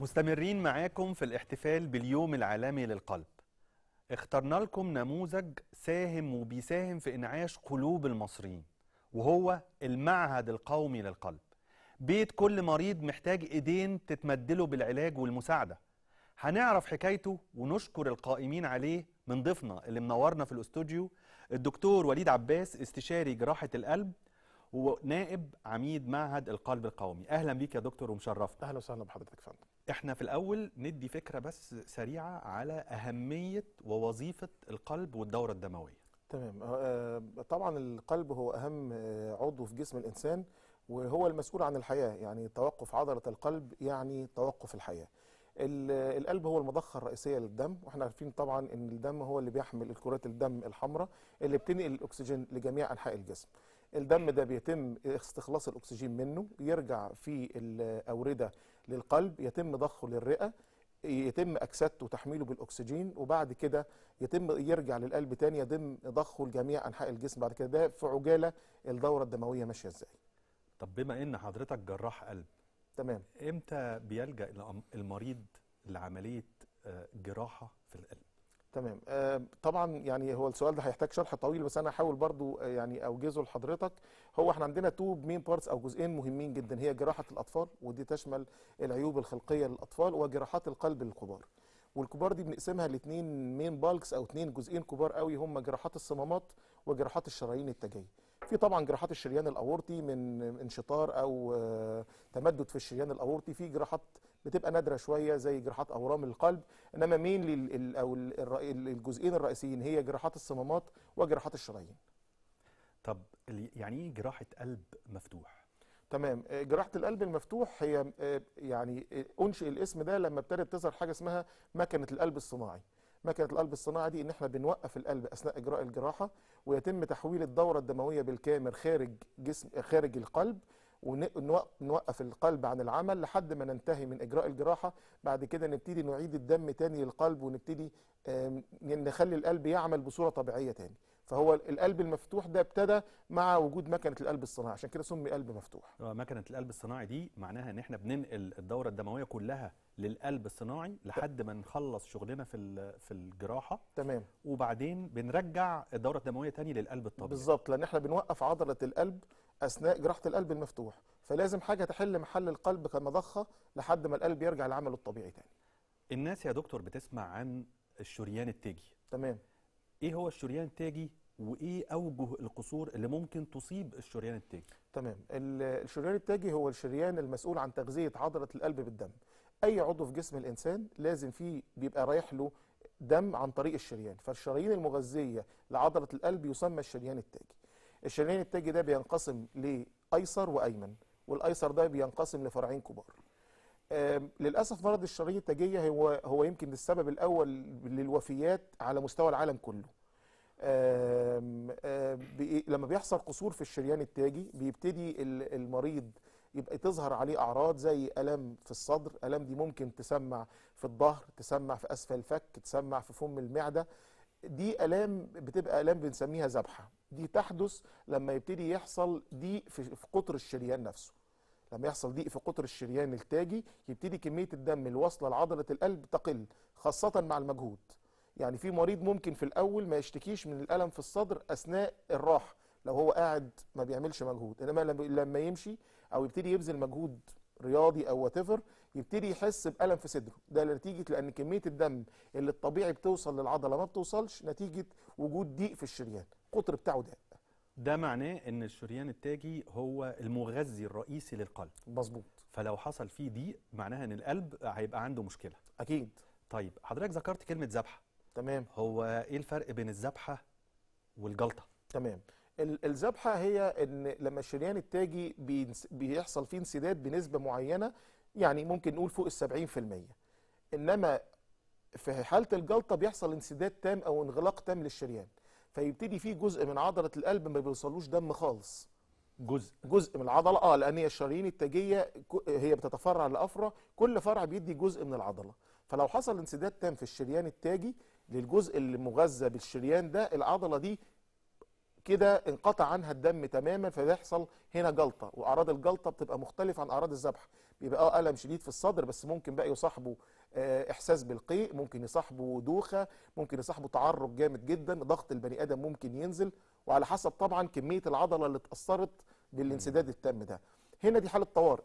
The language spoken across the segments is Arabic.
مستمرين معاكم في الاحتفال باليوم العالمي للقلب اخترنا لكم نموذج ساهم وبيساهم في انعاش قلوب المصريين وهو المعهد القومي للقلب بيت كل مريض محتاج ايدين تتمدله بالعلاج والمساعده هنعرف حكايته ونشكر القائمين عليه من ضيفنا اللي منورنا في الاستوديو الدكتور وليد عباس استشاري جراحه القلب ونائب عميد معهد القلب القومي اهلا بيك يا دكتور ومشرفنا اهلا وسهلا بحضرتك فندم احنا في الاول ندي فكره بس سريعه على اهميه ووظيفه القلب والدوره الدمويه تمام آه، آه، طبعا القلب هو اهم آه، عضو في جسم الانسان وهو المسؤول عن الحياه يعني توقف عضله القلب يعني توقف الحياه القلب هو المضخه الرئيسيه للدم واحنا عارفين طبعا ان الدم هو اللي بيحمل الكرات الدم الحمراء اللي بتنقل الاكسجين لجميع انحاء الجسم الدم ده بيتم استخلاص الاكسجين منه يرجع في الاورده للقلب يتم ضخه للرئه يتم اكسدته وتحميله بالاكسجين وبعد كده يتم يرجع للقلب تاني يتم ضخه لجميع انحاء الجسم بعد كده ده في عجاله الدوره الدمويه ماشيه ازاي طب بما ان حضرتك جراح قلب تمام امتى بيلجا المريض لعمليه آه، جراحه في القلب تمام آه، طبعا يعني هو السؤال ده هيحتاج شرح طويل بس انا هحاول برضو آه، يعني اوجزه لحضرتك هو احنا عندنا تو مين بارتس او جزئين مهمين جدا هي جراحه الاطفال ودي تشمل العيوب الخلقيه للاطفال وجراحات القلب للكبار والكبار دي بنقسمها لاثنين مين بالكس او اثنين جزئين كبار قوي هم جراحات الصمامات وجراحات الشرايين التاجيه في طبعا جراحات الشريان الاورطي من انشطار او آه، تمدد في الشريان الاورطي في جراحات بتبقى نادره شويه زي جراحات اورام القلب انما مين او الجزئين الرئيسيين هي جراحات الصمامات وجراحات الشرايين طب يعني ايه جراحه قلب مفتوح تمام آه، جراحه القلب المفتوح هي آه، يعني آه، انشئ الاسم ده لما ابتدت تظهر حاجه اسمها مكنه القلب الصناعي مكنه القلب الصناعي دي ان احنا بنوقف القلب اثناء اجراء الجراحه ويتم تحويل الدوره الدمويه بالكامل خارج جسم خارج القلب ونوقف القلب عن العمل لحد ما ننتهي من اجراء الجراحه بعد كده نبتدي نعيد الدم تاني للقلب ونبتدي نخلي القلب يعمل بصوره طبيعيه تاني فهو القلب المفتوح ده ابتدى مع وجود مكنه القلب الصناعي عشان كده سمي قلب مفتوح آه، مكنه القلب الصناعي دي معناها ان احنا بننقل الدوره الدمويه كلها للقلب الصناعي لحد ما نخلص شغلنا في في الجراحه تمام وبعدين بنرجع الدوره الدمويه تاني للقلب الطبيعي بالظبط لان احنا بنوقف عضله القلب اثناء جراحه القلب المفتوح فلازم حاجه تحل محل القلب كمضخه لحد ما القلب يرجع لعمله الطبيعي تاني الناس يا دكتور بتسمع عن الشريان التاجي تمام ايه هو الشريان التاجي وايه اوجه القصور اللي ممكن تصيب الشريان التاجي تمام الشريان التاجي هو الشريان المسؤول عن تغذيه عضله القلب بالدم اي عضو في جسم الانسان لازم فيه بيبقى رايح له دم عن طريق الشريان فالشرايين المغذيه لعضله القلب يسمى الشريان التاجي الشريان التاجي ده بينقسم لايسر وايمن والايسر ده بينقسم لفرعين كبار للاسف مرض الشريان التاجيه هو هو يمكن السبب الاول للوفيات على مستوى العالم كله آم آم بي لما بيحصل قصور في الشريان التاجي بيبتدي المريض يبقى تظهر عليه اعراض زي الام في الصدر الام دي ممكن تسمع في الظهر تسمع في اسفل الفك تسمع في فم المعده دي الام بتبقى الام بنسميها ذبحه دي تحدث لما يبتدي يحصل ضيق في قطر الشريان نفسه لما يحصل ضيق في قطر الشريان التاجي يبتدي كميه الدم الواصله لعضله القلب تقل خاصه مع المجهود يعني في مريض ممكن في الاول ما يشتكيش من الالم في الصدر اثناء الراحه لو هو قاعد ما بيعملش مجهود انما لما يمشي او يبتدي يبذل مجهود رياضي او واتيفر يبتدي يحس بالم في صدره ده نتيجه لان كميه الدم اللي الطبيعي بتوصل للعضله ما بتوصلش نتيجه وجود ضيق في الشريان القطر بتاعه ضاق ده معناه ان الشريان التاجي هو المغذي الرئيسي للقلب مظبوط فلو حصل فيه ضيق معناها ان القلب هيبقى عنده مشكله اكيد طيب حضرتك ذكرت كلمه ذبحه تمام هو ايه الفرق بين الذبحه والجلطه تمام الذبحه هي ان لما الشريان التاجي بيحصل فيه انسداد بنسبه معينه يعني ممكن نقول فوق ال 70% انما في حاله الجلطه بيحصل انسداد تام او انغلاق تام للشريان فيبتدي فيه جزء من عضله القلب ما بيوصلوش دم خالص جزء جزء من العضله اه لان هي الشرايين التاجيه هي بتتفرع لافرع كل فرع بيدي جزء من العضله فلو حصل انسداد تام في الشريان التاجي للجزء اللي مغذى بالشريان ده العضله دي كده انقطع عنها الدم تماما فبيحصل هنا جلطه واعراض الجلطه بتبقى مختلفه عن اعراض الذبح بيبقى اه الم شديد في الصدر بس ممكن بقى يصاحبه آه، احساس بالقيء ممكن يصاحبه دوخه ممكن يصاحبه تعرق جامد جدا ضغط البني ادم ممكن ينزل وعلى حسب طبعا كميه العضله اللي اتاثرت بالانسداد التام ده هنا دي حاله طوارئ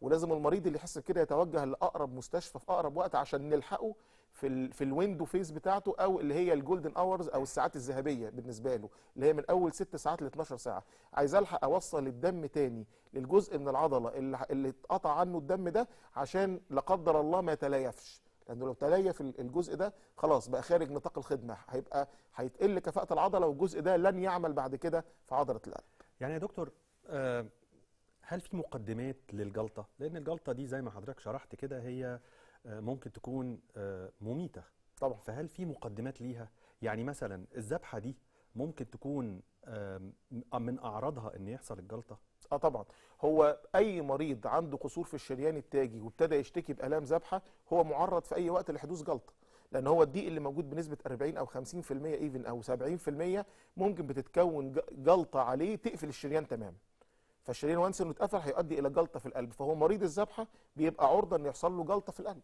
ولازم المريض اللي يحس كده يتوجه لاقرب مستشفى في اقرب وقت عشان نلحقه في الـ في الويندو فيز بتاعته او اللي هي الجولدن اورز او الساعات الذهبيه بالنسبه له اللي هي من اول 6 ساعات ل 12 ساعه عايز الحق اوصل الدم تاني للجزء من العضله اللي اللي اتقطع عنه الدم ده عشان لا قدر الله ما يتليفش لانه لو تليف الجزء ده خلاص بقى خارج نطاق الخدمه هيبقى هيتقل كفاءه العضله والجزء ده لن يعمل بعد كده في عضله القلب يعني يا دكتور آه، هل في مقدمات للجلطه لان الجلطه دي زي ما حضرتك شرحت كده هي آه، ممكن تكون آه، مميته طبعا فهل في مقدمات ليها يعني مثلا الذبحه دي ممكن تكون من اعراضها ان يحصل الجلطه اه طبعا هو اي مريض عنده قصور في الشريان التاجي وابتدى يشتكي بالام ذبحه هو معرض في اي وقت لحدوث جلطه لان هو الضيق اللي موجود بنسبه 40 او 50% ايفن او 70% ممكن بتتكون جلطه عليه تقفل الشريان تماما فالشرايين وانس انه اتقفل هيؤدي الى جلطه في القلب فهو مريض الذبحه بيبقى عرضه ان يحصل له جلطه في القلب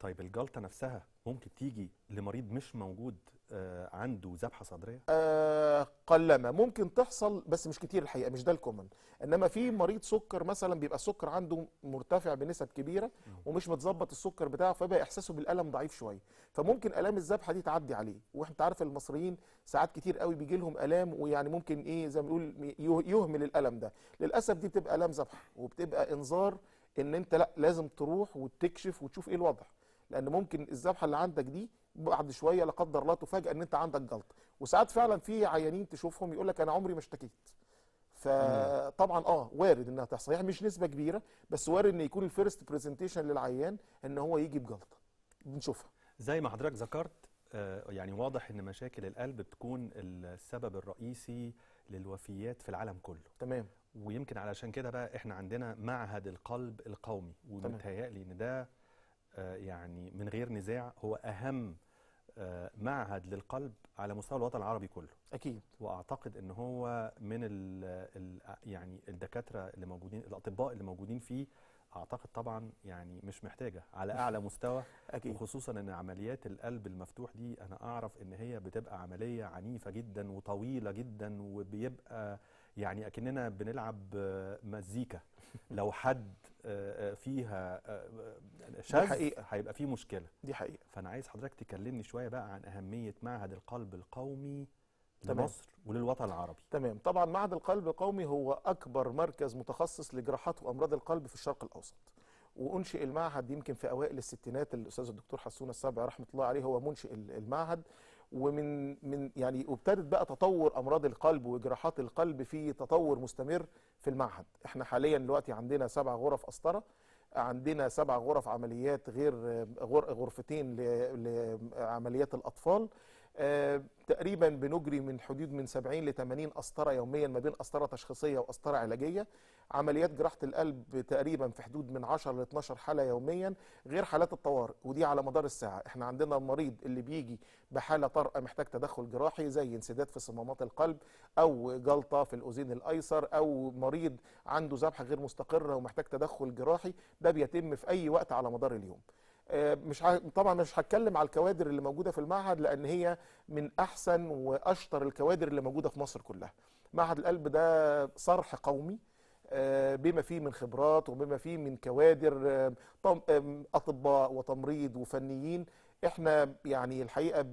طيب الجلطه نفسها ممكن تيجي لمريض مش موجود آه، عنده ذبحه صدريه؟ آه قلما ممكن تحصل بس مش كتير الحقيقه مش ده الكومن انما في مريض سكر مثلا بيبقى السكر عنده مرتفع بنسب كبيره ومش متظبط السكر بتاعه فبقى احساسه بالالم ضعيف شويه فممكن الام الذبحه دي تعدي عليه وانت عارف المصريين ساعات كتير قوي بيجي لهم الام ويعني ممكن ايه زي ما بنقول يهمل الالم ده للاسف دي بتبقى الام ذبحه وبتبقى انذار ان انت لا لازم تروح وتكشف وتشوف ايه الوضع لان ممكن الذبحه اللي عندك دي بعد شويه لا قدر الله تفاجئ ان انت عندك جلطه وساعات فعلا في عيانين تشوفهم يقول لك انا عمري ما اشتكيت فطبعا اه وارد انها تحصل يعني مش نسبه كبيره بس وارد ان يكون الفيرست برزنتيشن للعيان ان هو يجي بجلطه بنشوفها زي ما حضرتك ذكرت آه، يعني واضح ان مشاكل القلب بتكون السبب الرئيسي للوفيات في العالم كله تمام ويمكن علشان كده بقى احنا عندنا معهد القلب القومي ومتهيألي ان ده آه، يعني من غير نزاع هو اهم آه، معهد للقلب على مستوى الوطن العربي كله اكيد واعتقد ان هو من ال ال يعني الدكاتره اللي موجودين الاطباء اللي موجودين فيه اعتقد طبعا يعني مش محتاجه على اعلى مستوى أكيد. وخصوصا ان عمليات القلب المفتوح دي انا اعرف ان هي بتبقى عمليه عنيفه جدا وطويله جدا وبيبقى يعني اكننا بنلعب مزيكا لو حد آه، آه، فيها آه، شاذ هيبقى فيه مشكله دي حقيقه فانا عايز حضرتك تكلمني شويه بقى عن اهميه معهد القلب القومي تمام. لمصر وللوطن العربي تمام طبعا معهد القلب القومي هو اكبر مركز متخصص لجراحات وامراض القلب في الشرق الاوسط وانشئ المعهد يمكن في اوائل الستينات الاستاذ الدكتور حسون السبع رحمه الله عليه هو منشئ المعهد ومن من يعني وابتدت بقى تطور امراض القلب وجراحات القلب في تطور مستمر في المعهد احنا حاليا دلوقتي عندنا سبع غرف قسطره عندنا سبع غرف عمليات غير غرفتين لعمليات الاطفال آه، تقريبا بنجري من حدود من 70 ل 80 قسطره يوميا ما بين قسطره تشخيصيه وقسطره علاجيه عمليات جراحه القلب تقريبا في حدود من 10 ل 12 حاله يوميا غير حالات الطوارئ ودي على مدار الساعه احنا عندنا المريض اللي بيجي بحاله طارئه محتاج تدخل جراحي زي انسداد في صمامات القلب او جلطه في الاذين الايسر او مريض عنده ذبحه غير مستقره ومحتاج تدخل جراحي ده بيتم في اي وقت على مدار اليوم آه، مش طبعا مش هتكلم على الكوادر اللي موجوده في المعهد لان هي من احسن واشطر الكوادر اللي موجوده في مصر كلها معهد القلب ده صرح قومي آه، بما فيه من خبرات وبما فيه من كوادر آه، اطباء وتمريض وفنيين احنا يعني الحقيقه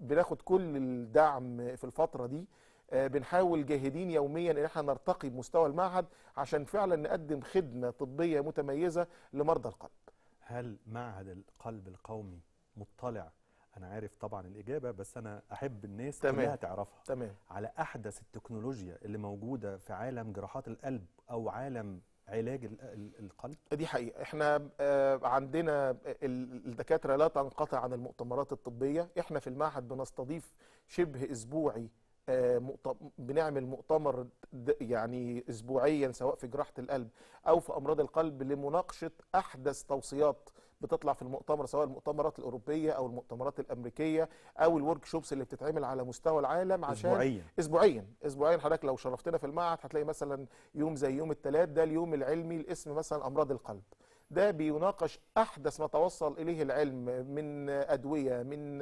بناخد كل الدعم في الفتره دي بنحاول جاهدين يوميا ان احنا نرتقي بمستوى المعهد عشان فعلا نقدم خدمه طبيه متميزه لمرضى القلب هل معهد القلب القومي مطلع انا عارف طبعا الاجابه بس انا احب الناس تمام. كلها تعرفها تمام. على احدث التكنولوجيا اللي موجوده في عالم جراحات القلب او عالم علاج القلب دي حقيقه احنا آه، عندنا آه، الدكاتره لا تنقطع عن المؤتمرات الطبيه احنا في المعهد بنستضيف شبه اسبوعي آه، بنعمل مؤتمر يعني اسبوعيا سواء في جراحه القلب او في امراض القلب لمناقشه احدث توصيات بتطلع في المؤتمر سواء المؤتمرات الاوروبيه او المؤتمرات الامريكيه او الورك شوبس اللي بتتعمل على مستوى العالم عشان اسبوعيا اسبوعيا اسبوعيا حضرتك لو شرفتنا في المعهد هتلاقي مثلا يوم زي يوم الثلاث ده اليوم العلمي لاسم مثلا امراض القلب ده بيناقش احدث ما توصل اليه العلم من ادويه من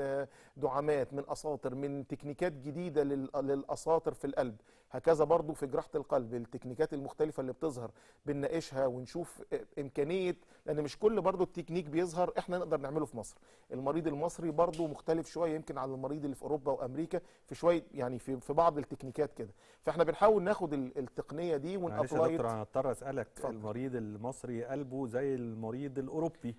دعامات من اساطر من تكنيكات جديده للاساطر في القلب هكذا برضو في جراحه القلب التكنيكات المختلفه اللي بتظهر بنناقشها ونشوف امكانيه لان مش كل برضو التكنيك بيظهر احنا نقدر نعمله في مصر المريض المصري برضو مختلف شويه يمكن على المريض اللي في اوروبا وامريكا في شويه يعني في, في بعض التكنيكات كده فاحنا بنحاول ناخد التقنيه دي ونابلايت يا انا هضطر اسالك فضل. المريض المصري قلبه زي المريض الاوروبي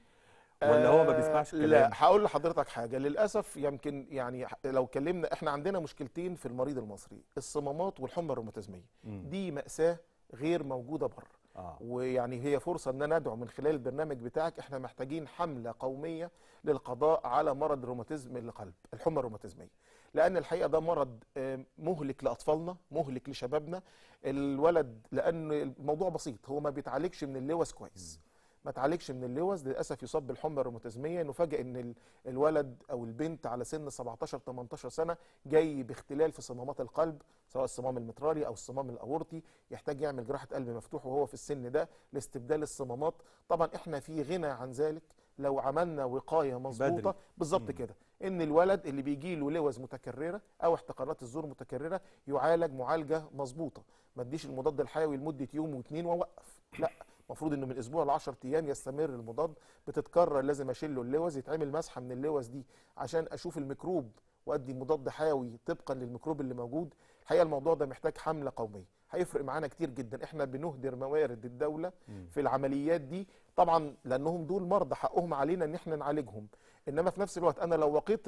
ولا هو ما آه، بيسمعش كلام لا هقول لحضرتك حاجه للاسف يمكن يعني لو اتكلمنا احنا عندنا مشكلتين في المريض المصري الصمامات والحمى الروماتيزميه دي ماساه غير موجوده بره آه. ويعني هي فرصه ان انا ادعو من خلال البرنامج بتاعك احنا محتاجين حمله قوميه للقضاء على مرض روماتيزم القلب الحمى الروماتيزميه لان الحقيقه ده مرض آه، مهلك لاطفالنا مهلك لشبابنا الولد لان الموضوع بسيط هو ما بيتعالجش من اللوز كويس م. ما تعالجش من اللوز للاسف يصاب بالحمى الروماتيزميه نفاجئ ان الولد او البنت على سن 17 18 سنه جاي باختلال في صمامات القلب سواء الصمام المترالي او الصمام الاورطي يحتاج يعمل جراحه قلب مفتوح وهو في السن ده لاستبدال الصمامات طبعا احنا في غنى عن ذلك لو عملنا وقايه مظبوطه بالظبط كده ان الولد اللي بيجي له لوز متكرره او احتقارات الزور متكرره يعالج معالجه مظبوطه ما اديش المضاد الحيوي لمده يوم واثنين واوقف لا المفروض انه من اسبوع ل 10 ايام يستمر المضاد بتتكرر لازم اشيله اللوز يتعمل مسحه من اللوز دي عشان اشوف الميكروب وادي مضاد حيوي طبقا للميكروب اللي موجود الحقيقه الموضوع ده محتاج حمله قوميه هيفرق معانا كتير جدا احنا بنهدر موارد الدوله في العمليات دي طبعا لانهم دول مرضى حقهم علينا ان احنا نعالجهم انما في نفس الوقت انا لو وقيت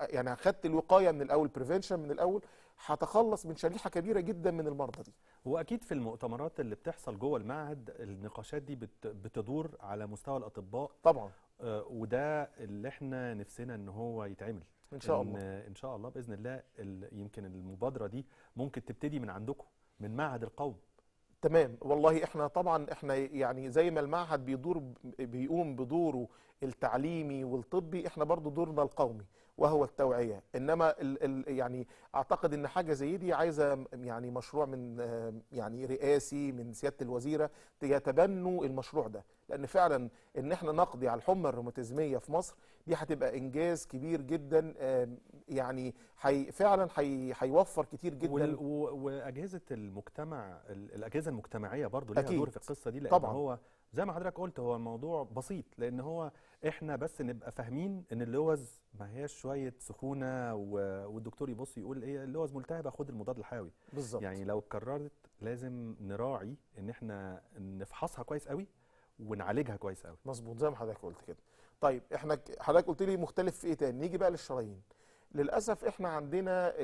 يعني خدت الوقايه من الاول بريفنشن من الاول هتخلص من شريحه كبيره جدا من المرضى دي هو اكيد في المؤتمرات اللي بتحصل جوه المعهد النقاشات دي بتدور على مستوى الاطباء طبعا آه وده اللي احنا نفسنا ان هو يتعمل ان شاء إن الله ان شاء الله باذن الله يمكن المبادره دي ممكن تبتدي من عندكم من معهد القوم تمام والله احنا طبعا احنا يعني زي ما المعهد بيدور بيقوم التعليمي والطبي احنا برضو دورنا القومي وهو التوعيه انما الـ الـ يعني اعتقد ان حاجه زي دي عايزه يعني مشروع من يعني رئاسي من سياده الوزيره يتبنوا المشروع ده لان فعلا ان احنا نقضي على الحمى الروماتيزميه في مصر دي هتبقى انجاز كبير جدا يعني حي فعلا هيوفر كتير جدا واجهزه المجتمع الاجهزه المجتمعيه برضو ليها أكيد. دور في القصه دي لان طبعًا. هو زي ما حضرتك قلت هو الموضوع بسيط لان هو احنا بس نبقى فاهمين ان اللوز ما هياش شويه سخونه والدكتور يبص يقول ايه اللوز ملتهبه خد المضاد الحيوي بالظبط يعني لو اتكررت لازم نراعي ان احنا نفحصها كويس قوي ونعالجها كويس قوي مظبوط زي ما حضرتك قلت كده طيب احنا حضرتك قلت لي مختلف في ايه تاني نيجي بقى للشرايين للاسف احنا عندنا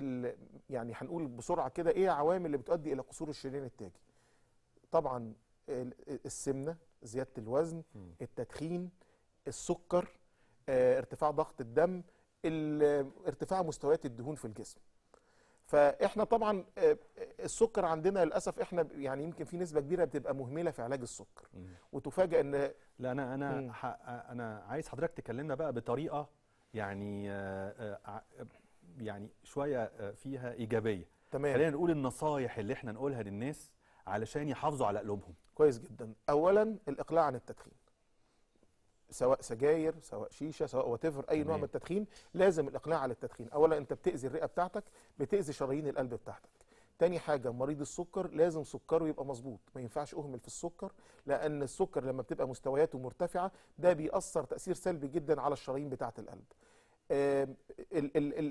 يعني هنقول بسرعه كده ايه العوامل اللي بتؤدي الى قصور الشريان التاجي طبعا السمنه زياده الوزن التدخين السكر آه، ارتفاع ضغط الدم ارتفاع مستويات الدهون في الجسم فاحنا طبعا آه، السكر عندنا للاسف احنا يعني يمكن في نسبه كبيره بتبقى مهمله في علاج السكر وتفاجئ ان لا انا انا انا عايز حضرتك تكلمنا بقى بطريقه يعني آه، يعني شويه فيها ايجابيه تمام خلينا نقول النصايح اللي احنا نقولها للناس علشان يحافظوا على قلوبهم كويس جدا اولا الاقلاع عن التدخين سواء سجاير سواء شيشه سواء واتيفر اي نوع من التدخين لازم الاقلاع على التدخين اولا انت بتاذي الرئه بتاعتك بتاذي شرايين القلب بتاعتك تاني حاجة مريض السكر لازم سكره يبقى مظبوط ما ينفعش أهمل في السكر لأن السكر لما بتبقى مستوياته مرتفعة ده بيأثر تأثير سلبي جدا على الشرايين بتاعة القلب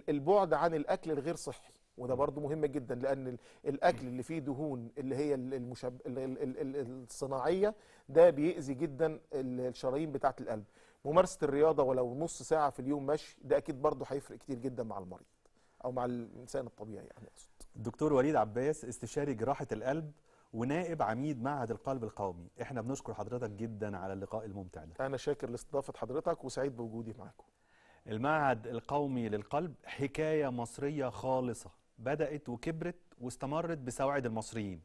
البعد عن الأكل الغير صحي وده برضو مهم جدا لان الاكل اللي فيه دهون اللي هي المشب... الصناعيه ده بيأذي جدا الشرايين بتاعه القلب ممارسه الرياضه ولو نص ساعه في اليوم مشي ده اكيد برضو هيفرق كتير جدا مع المريض او مع الانسان الطبيعي يعني اقصد دكتور وليد عباس استشاري جراحه القلب ونائب عميد معهد القلب القومي احنا بنشكر حضرتك جدا على اللقاء الممتع ده انا شاكر لاستضافه حضرتك وسعيد بوجودي معاكم المعهد القومي للقلب حكايه مصريه خالصه بدأت وكبرت واستمرت بسواعد المصريين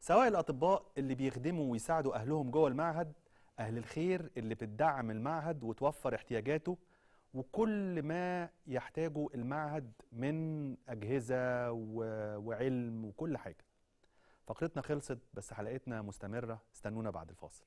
سواء الأطباء اللي بيخدموا ويساعدوا أهلهم جوه المعهد أهل الخير اللي بتدعم المعهد وتوفر احتياجاته وكل ما يحتاجه المعهد من أجهزة وعلم وكل حاجة فقرتنا خلصت بس حلقتنا مستمرة استنونا بعد الفاصل